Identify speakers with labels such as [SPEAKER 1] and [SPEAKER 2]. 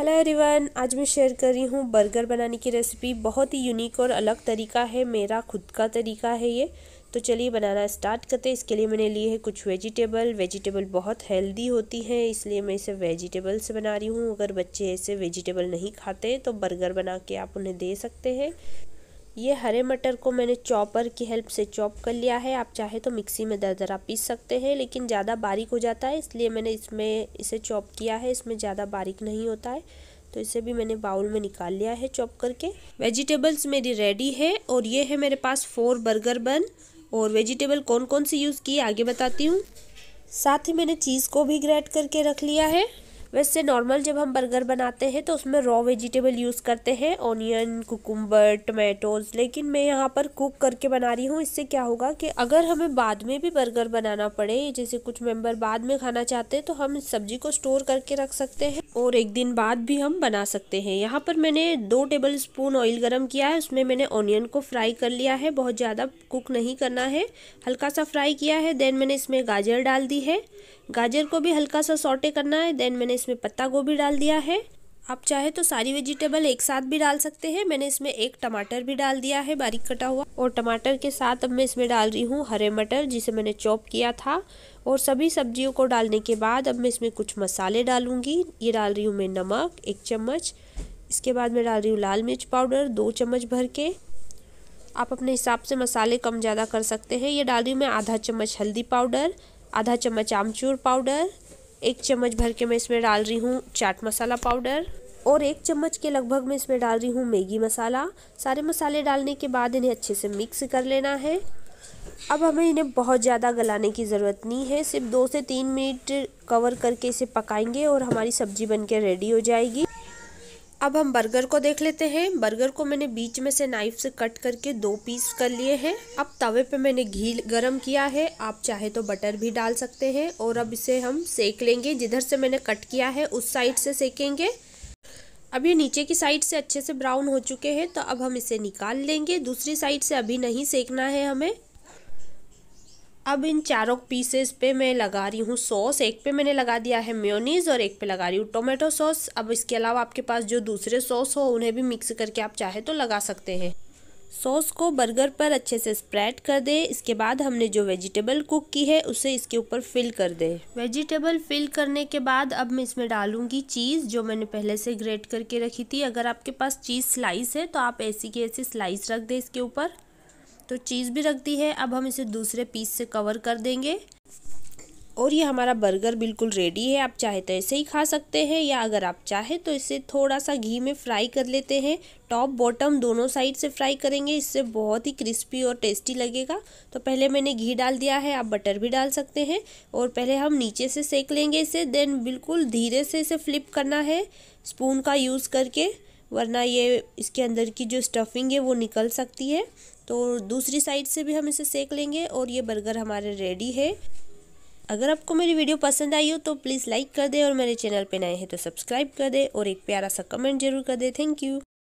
[SPEAKER 1] hello everyone आज मैं share कर रही हूँ बर्गर बनाने की रेसिपी बहुत ही यूनिक और अलग तरीका है मेरा खुद का तरीका है ये तो चलिए बनाना स्टार्ट करते हैं इसके लिए मैंने लिए है कुछ वेजिटेबल वेजिटेबल बहुत हेल्दी होती हैं इसलिए मैं इसे वेजिटेबल से बना रही हूँ अगर बच्चे ऐसे वेजिटेबल नहीं खाते तो बर्गर बना के आप उन्हें दे सकते हैं ये हरे मटर को मैंने चॉपर की हेल्प से चॉप कर लिया है आप चाहे तो मिक्सी में दरदरा पीस सकते हैं लेकिन ज़्यादा बारीक हो जाता है इसलिए मैंने इसमें इसे चॉप किया है इसमें ज़्यादा बारीक नहीं होता है तो इसे भी मैंने बाउल में निकाल लिया है चॉप करके वेजिटेबल्स मेरी रेडी है और ये है मेरे पास फोर बर्गर बन और वेजिटेबल कौन कौन सी यूज़ की आगे बताती हूँ साथ ही मैंने चीज़ को भी ग्रेट करके रख लिया है वैसे नॉर्मल जब हम बर्गर बनाते हैं तो उसमें रॉ वेजिटेबल यूज़ करते हैं ऑनियन कुकुम्बर टमेटोज लेकिन मैं यहाँ पर कुक करके बना रही हूँ इससे क्या होगा कि अगर हमें बाद में भी बर्गर बनाना पड़े जैसे कुछ मेंबर बाद में खाना चाहते हैं तो हम इस सब्जी को स्टोर करके रख सकते हैं और एक दिन बाद भी हम बना सकते हैं यहाँ पर मैंने दो टेबल स्पून ऑयल गर्म किया है उसमें मैंने ऑनियन को फ्राई कर लिया है बहुत ज़्यादा कुक नहीं करना है हल्का सा फ्राई किया है देन मैंने इसमें गाजर डाल दी है गाजर को भी हल्का सा सॉटे करना है देन मैंने इसमें पत्ता गोभी डाल दिया है आप चाहे तो सारी वेजिटेबल एक साथ भी डाल सकते हैं मैंने इसमें एक टमाटर भी डाल दिया है बारीक कटा हुआ और टमाटर के साथ अब मैं इसमें डाल रही हूँ हरे मटर जिसे मैंने चॉप किया था और सभी सब्जियों को डालने के बाद अब मैं इसमें कुछ मसाले डालूंगी ये डाल रही हूँ मैं नमक एक चम्मच इसके बाद मैं डाल रही हूँ लाल मिर्च पाउडर दो चम्मच भर के आप अपने हिसाब से मसाले कम ज़्यादा कर सकते हैं ये डाल रही हूँ मैं आधा चम्मच हल्दी पाउडर आधा चम्मच आमचूर पाउडर एक चम्मच भर के मैं इसमें डाल रही हूँ चाट मसाला पाउडर और एक चम्मच के लगभग मैं इसमें डाल रही हूँ मैगी मसाला सारे मसाले डालने के बाद इन्हें अच्छे से मिक्स कर लेना है अब हमें इन्हें बहुत ज़्यादा गलाने की ज़रूरत नहीं है सिर्फ दो से तीन मिनट कवर करके इसे पकाएंगे और हमारी सब्ज़ी बनके रेडी हो जाएगी अब हम बर्गर को देख लेते हैं बर्गर को मैंने बीच में से नाइफ से कट करके दो पीस कर लिए हैं अब तवे पे मैंने घी गरम किया है आप चाहे तो बटर भी डाल सकते हैं और अब इसे हम सेक लेंगे जिधर से मैंने कट किया है उस साइड से सेकेंगे अब ये नीचे की साइड से अच्छे से ब्राउन हो चुके हैं तो अब हम इसे निकाल लेंगे दूसरी साइड से अभी नहीं सेकना है हमें अब इन चारों पीसेस पे मैं लगा रही हूँ सॉस एक पे मैंने लगा दिया है म्योनीज और एक पे लगा रही हूँ टोमेटो सॉस अब इसके अलावा आपके पास जो दूसरे सॉस हो उन्हें भी मिक्स करके आप चाहे तो लगा सकते हैं सॉस को बर्गर पर अच्छे से स्प्रेड कर दें इसके बाद हमने जो वेजिटेबल कुक की है उसे इसके ऊपर फिल कर दें वेजिटेबल फिल करने के बाद अब मैं इसमें डालूंगी चीज़ जो मैंने पहले से ग्रेट करके रखी थी अगर आपके पास चीज़ स्लाइस है तो आप ऐसी की ऐसी स्लाइस रख दें इसके ऊपर तो चीज़ भी रख दी है अब हम इसे दूसरे पीस से कवर कर देंगे और ये हमारा बर्गर बिल्कुल रेडी है आप चाहे तो ऐसे ही खा सकते हैं या अगर आप चाहे तो इसे थोड़ा सा घी में फ्राई कर लेते हैं टॉप बॉटम दोनों साइड से फ्राई करेंगे इससे बहुत ही क्रिस्पी और टेस्टी लगेगा तो पहले मैंने घी डाल दिया है आप बटर भी डाल सकते हैं और पहले हम नीचे से सेक लेंगे इसे देन बिल्कुल धीरे से इसे फ्लिप करना है स्पून का यूज़ करके वरना ये इसके अंदर की जो स्टफिंग है वो निकल सकती है तो दूसरी साइड से भी हम इसे सेक लेंगे और ये बर्गर हमारे रेडी है अगर आपको मेरी वीडियो पसंद आई हो तो प्लीज़ लाइक कर दे और मेरे चैनल पे नए हैं तो सब्सक्राइब कर दे और एक प्यारा सा कमेंट जरूर कर दे थैंक यू